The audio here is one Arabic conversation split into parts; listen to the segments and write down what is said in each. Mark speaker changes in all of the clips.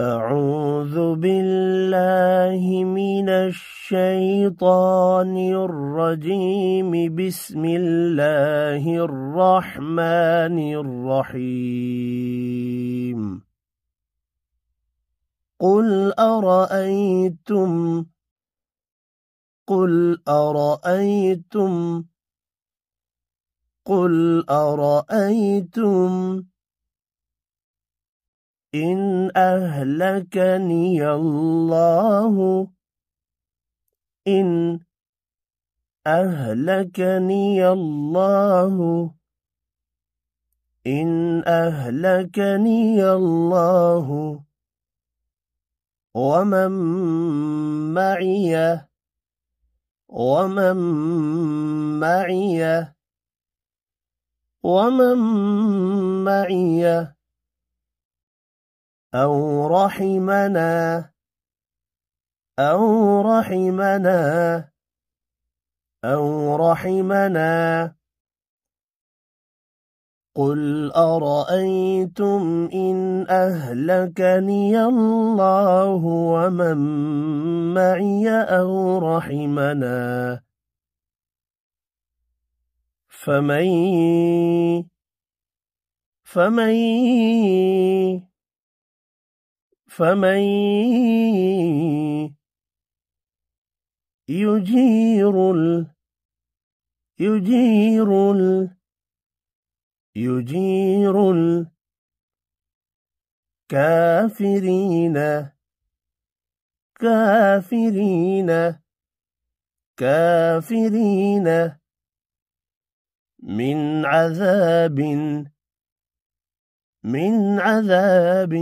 Speaker 1: أعوذ بالله من الشيطان الرجيم بسم الله الرحمن الرحيم قل أرأيتم قل أرأيتم قل أرأيتم إن أهلكني الله إن أهلكني الله إن أهلكني الله ومن معي ومن معي ومن معي أو رحمنا أو رحمنا أو رحمنا قل أرأيتم إن أهلكني الله ومن معي أو رحمنا فمن فمن فمن يجير ال يجير ال يجير الكافرين كافرين كافرين من عذاب من عذاب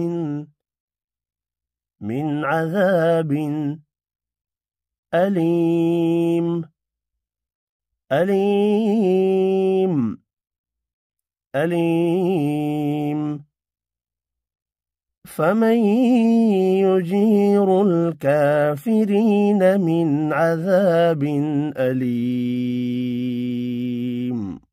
Speaker 1: من عذاب أليم أليم أليم فمن يجير الكافرين من عذاب أليم